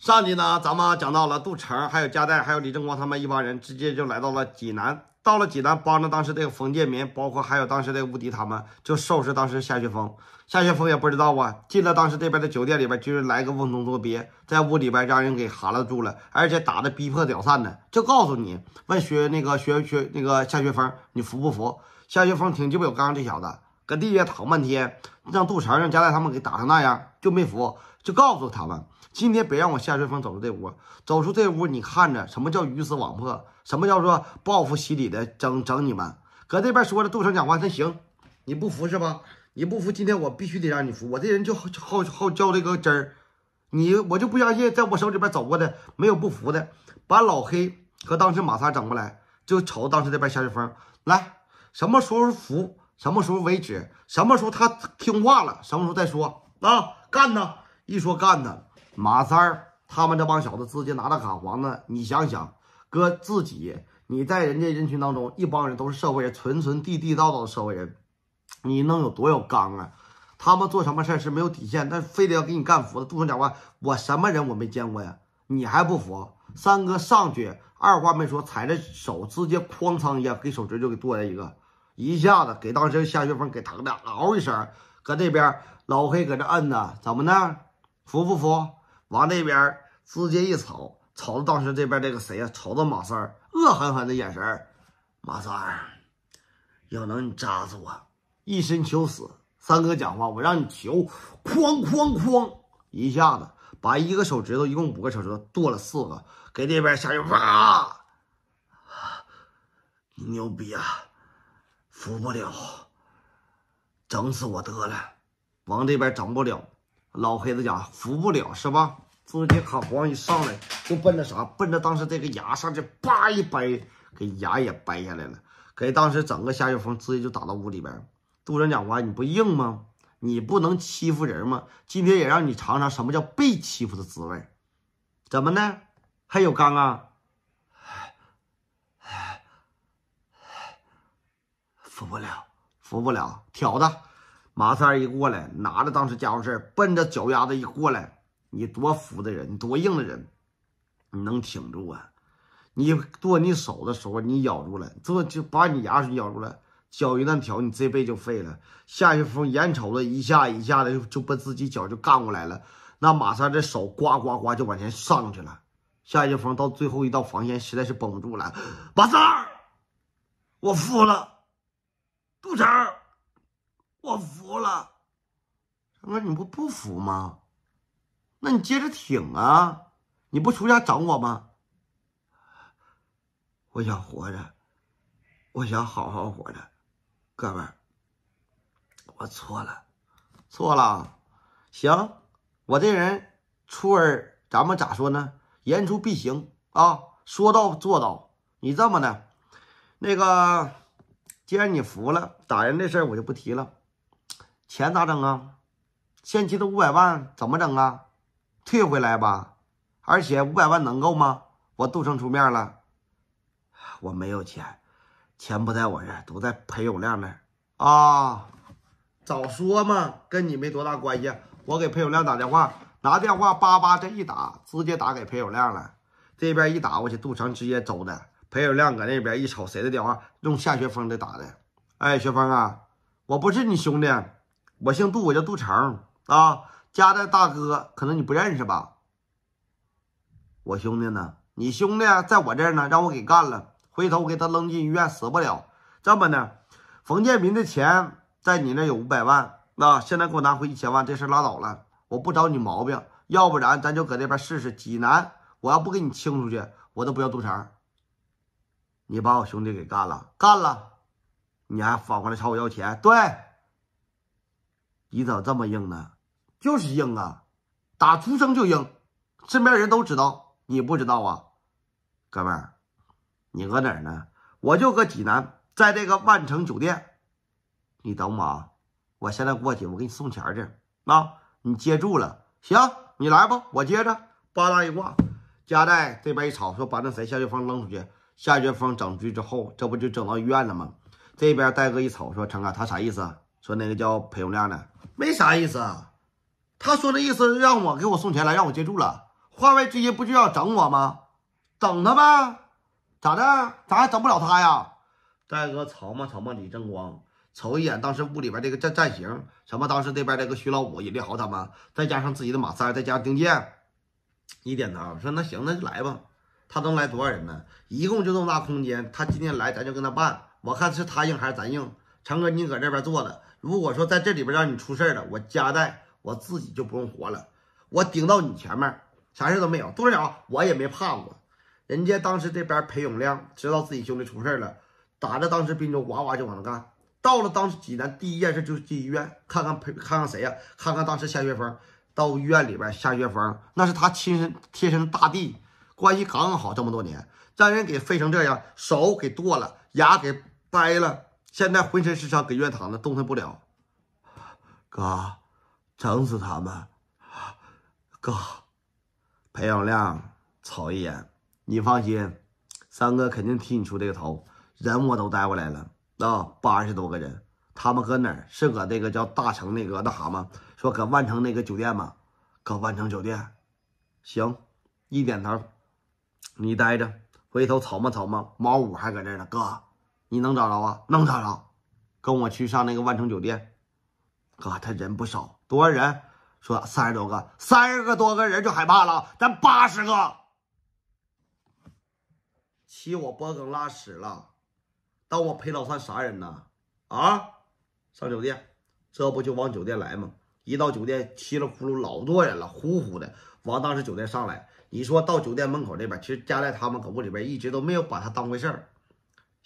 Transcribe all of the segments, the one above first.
上集呢，咱们讲到了杜成、还有加代，还有李正光他们一帮人，直接就来到了济南。到了济南，帮着当时这个冯建民，包括还有当时的吴迪，他们就收拾当时夏雪峰。夏雪峰也不知道啊，进了当时这边的酒店里边，就是来个瓮中捉鳖，在屋里边让人给含了住了，而且打的逼迫屌散的，就告诉你，问学那个学学那个夏雪峰，你服不服？夏雪峰挺鸡巴有刚这小子搁地下躺半天，让杜成让加代他们给打成那样，就没服。就告诉他们，今天别让我夏雪峰走出这屋，走出这屋，你看着什么叫鱼死网破，什么叫做报复洗礼的整整你们。搁这边说着杜成讲话，那行，你不服是吧？你不服，今天我必须得让你服。我这人就好好好较这个真儿，你我就不相信，在我手里边走过的没有不服的。把老黑和当时马三整过来，就瞅当时这边夏雪峰来，什么时候服，什么时候为止？什么时候他听话了，什么时候再说啊？干呢！一说干他，马三儿他们这帮小子直接拿着卡簧子。你想想，哥自己你在人家人群当中，一帮人都是社会人，纯纯地地道道的社会人，你能有多有刚啊？他们做什么事是没有底线，但非得要给你干服的。杜峰讲话，我什么人我没见过呀？你还不服？三哥上去二话没说，踩着手直接哐嚓一下给手指就给剁下一个，一下子给当时夏雪峰给疼的嗷一声，搁这边老黑搁这摁呢，怎么呢？服不服？往那边直接一瞅，瞅着当时这边这个谁呀？瞅着马三恶狠狠的眼神马三要能你扎死我，一身求死。三哥讲话，我让你求，哐哐哐，一下子把一个手指头，一共五个手指头，剁了四个，给这边下去，哇！牛逼啊！服不了，整死我得了，往这边整不了。老黑子讲服不了是吧？自己卡簧一上来就奔着啥？奔着当时这个牙上去，叭一掰，给牙也掰下来了，给当时整个夏雪峰直接就打到屋里边。杜仁讲黄，你不硬吗？你不能欺负人吗？今天也让你尝尝什么叫被欺负的滋味。怎么呢？还有刚啊，服不了，服不了，挑的。马三一过来，拿着当时家伙事儿，奔着脚丫子一过来，你多服的人，你多硬的人，你能挺住啊？你剁你手的时候，你咬住了，就就把你牙齿咬住了，脚一旦挑，你这辈就废了。夏一峰眼瞅着一下一下的就就奔自己脚就干过来了，那马三这手呱呱呱就往前上去了。夏一峰到最后一道防线，实在是绷不住了。马三，我服了，杜成。我服了，那你不不服吗？那你接着挺啊！你不出家整我吗？我想活着，我想好好活着，哥们儿，我错了，错了，行，我这人出尔，咱们咋说呢？言出必行啊，说到做到。你这么的，那个，既然你服了，打人的事儿我就不提了。钱咋整啊？限期的五百万怎么整啊？退回来吧。而且五百万能够吗？我杜成出面了，我没有钱，钱不在我这都在裴永亮那啊，早说嘛，跟你没多大关系。我给裴永亮打电话，拿电话叭叭这一打，直接打给裴永亮了。这边一打过去，杜成直接走的。裴永亮搁那边一瞅，谁的电话？用夏雪峰的打的。哎，雪峰啊，我不是你兄弟。我姓杜，我叫杜成啊。家的大哥可能你不认识吧？我兄弟呢？你兄弟在我这儿呢，让我给干了。回头我给他扔进医院，死不了。这么的，冯建民的钱在你那有五百万，那现在给我拿回一千万，这事拉倒了，我不找你毛病。要不然咱就搁这边试试。济南，我要不给你清出去，我都不要杜成你把我兄弟给干了，干了，你还反过来朝我要钱？对。你咋这么硬呢？就是硬啊，打出生就硬，身边人都知道，你不知道啊？哥们儿，你搁哪儿呢？我就搁济南，在这个万城酒店。你等我啊！我现在过去，我给你送钱去。啊，你接住了。行，你来吧，我接着。吧嗒一挂，嘉带这边一吵，说把那谁夏俊峰扔出去。夏俊峰整出去之后，这不就整到医院了吗？这边戴哥一瞅，说成哥，他啥意思？说那个叫裴永亮的，没啥意思。啊，他说的意思让我给我送钱来，让我接住了。话外之意不就要整我吗？整他呗，咋的？咱还整不了他呀？戴哥，瞅嘛瞅嘛，李正光，瞅一眼当时屋里边这个战战型，什么当时那边这个徐老五、尹立豪他们，再加上自己的马三，再加上丁健，一点头说那行，那就来吧。他能来多少人呢？一共就这么大空间，他今天来，咱就跟他办。我看是他硬还是咱硬。成哥，你搁这边坐着。如果说在这里边让你出事了，我夹带我自己就不用活了，我顶到你前面，啥事都没有。多少我也没怕过。人家当时这边裴永亮知道自己兄弟出事了，打着当时滨州哇哇就往那干。到了当时济南，第一件事就是进医院看看裴，看看谁呀？看看当时夏学峰到医院里边，夏学峰那是他亲身贴身大弟，关系刚刚好这么多年，让人给废成这样，手给剁了，牙给掰了。现在浑身是伤，搁医院躺着，动弹不了。哥，整死他们！哥，裴永亮，瞅一眼。你放心，三哥肯定替你出这个头。人我都带过来了，啊八十多个人，他们搁哪儿？是搁那个叫大城那个那啥吗？说搁万城那个酒店吗？搁万城酒店。行，一点头。你待着，回头草嘛草嘛。毛五还搁这儿呢，哥。你能找着啊？能找着，跟我去上那个万城酒店。哥，他人不少，多少人？说三十多个，三十个多个人就害怕了。咱八十个，骑我脖梗拉屎了。当我裴老三啥人呢？啊，上酒店，这不就往酒店来吗？一到酒店，稀里糊涂老多人了，呼呼的。往当时酒店上来，你说到酒店门口这边，其实家在他们搁屋里边一直都没有把他当回事儿。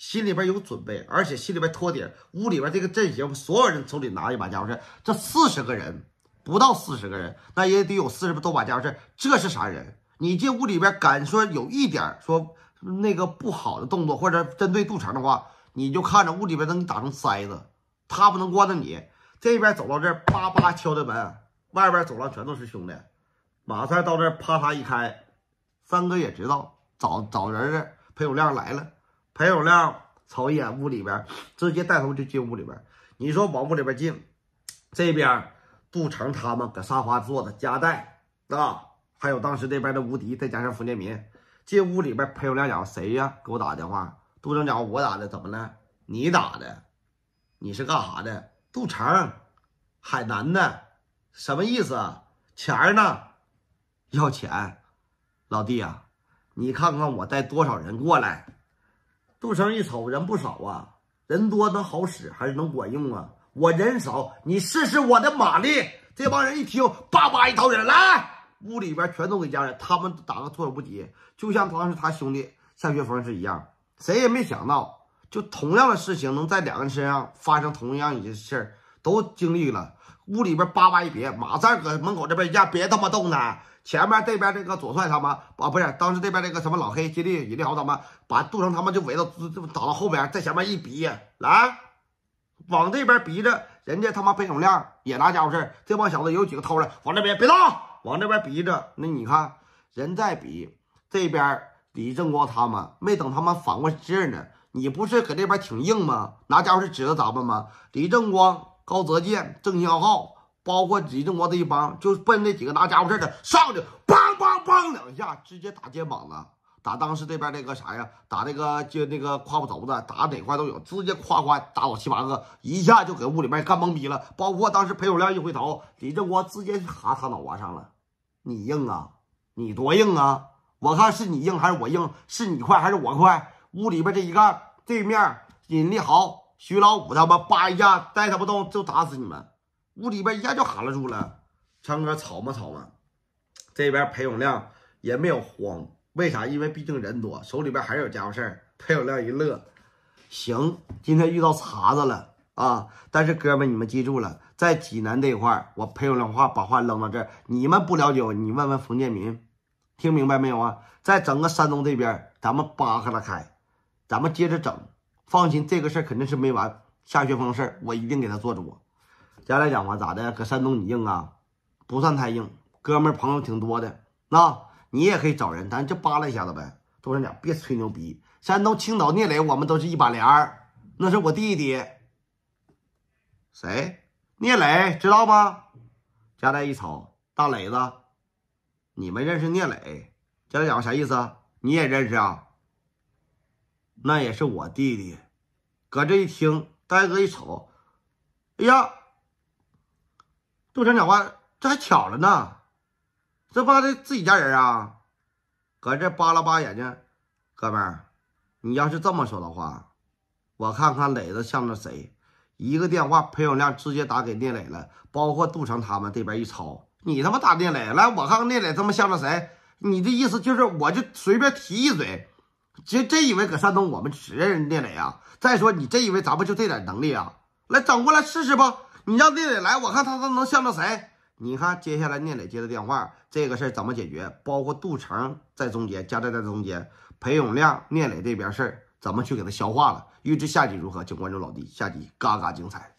心里边有准备，而且心里边托底。屋里边这个阵型，所有人手里拿一把家伙事这四十个人，不到四十个人，那也得有四十多把家伙事这是啥人？你进屋里边敢说有一点说那个不好的动作，或者针对杜成的话，你就看着屋里边能打成筛子。他不能惯着你。这边走到这叭叭敲的门，外边走廊全都是兄弟。马三到这啪嚓一开，三哥也知道找找人了。裴永亮来了。裴永亮瞅一眼屋里边直接带头就进屋里边，你说往屋里边进，这边杜成他们搁沙发坐着，夹带啊，还有当时那边的吴迪，再加上冯建民进屋里边。裴永亮讲：“谁呀？给我打电话。”杜成讲：“我打的，怎么了？你打的？你是干啥的？”杜成，海南的，什么意思啊？钱呢？要钱，老弟啊，你看看我带多少人过来。杜生一瞅，人不少啊，人多能好使还是能管用啊？我人少，你试试我的马力！这帮人一听，叭叭一掏人来，屋里边全都给家人，他们打个措手不及，就像当时他兄弟夏学峰是一样，谁也没想到，就同样的事情能在两个人身上发生同样一件事儿，都经历了。屋里边叭叭一别，马三搁门口这边一下，别他妈动弹。前面这边这个左帅他们啊，不是当时这边这个什么老黑、金立、尹立豪他们，把杜成他们就围到这，挡到后边，在前面一逼来，往这边逼着。人家他妈裴永亮也拿家伙事这帮小子有几个偷着，往这边别动，往这边逼着。那你看人在逼这边，李正光他们没等他们反过劲儿呢，你不是搁这边挺硬吗？拿家伙事指着咱们吗？李正光。高泽健、郑孝浩，包括李正国这一帮，就奔那几个拿家伙事的上去，梆梆梆两下，直接打肩膀子，打当时这边那个啥呀，打那个就那个胯部轴子，打哪块都有，直接夸夸打我七八个，一下就给屋里面干懵逼了。包括当时裴永亮一回头，李正国直接哈他脑瓜上了。你硬啊，你多硬啊！我看是你硬还是我硬，是你快还是我快？屋里边这一干，对面尹立豪。徐老五他们叭一下带他不动，就打死你们！屋里边一下就喊了住了。强哥吵嘛吵嘛，这边裴永亮也没有慌，为啥？因为毕竟人多，手里边还有家伙事儿。裴永亮一乐，行，今天遇到茬子了啊！但是哥们，你们记住了，在济南这一块，我裴永亮话把话扔到这儿，你们不了解，你问问冯建民，听明白没有啊？在整个山东这边，咱们扒开了开，咱们接着整。放心，这个事儿肯定是没完。夏雪峰事儿，我一定给他做主。加代讲话咋的？搁山东你硬啊？不算太硬，哥们朋友挺多的。那你也可以找人，咱就扒拉一下子呗。多咱讲，别吹牛逼。山东青岛聂磊，我们都是一把连儿，那是我弟弟。谁？聂磊知道吗？加代一瞅，大磊子，你们认识聂磊？加代讲话啥意思？你也认识啊？那也是我弟弟，搁这一听，呆哥一瞅，哎呀，杜成讲话这还巧了呢，这还得自己家人啊，搁这扒拉扒眼睛，哥们儿，你要是这么说的话，我看看磊子向着谁。一个电话，裴永亮直接打给聂磊了，包括杜成他们这边一吵，你他妈打聂磊来，我看看聂磊他妈向着谁。你的意思就是，我就随便提一嘴。这真以为搁山东我们只认聂磊啊？再说你真以为咱们就这点能力啊？来整过来试试吧！你让聂磊来，我看他都能向着谁？你看接下来聂磊接的电话，这个事儿怎么解决？包括杜成在中间，加在在中间，裴永亮、聂磊这边事儿怎么去给他消化了？预知下集如何，请关注老弟，下集嘎嘎精彩！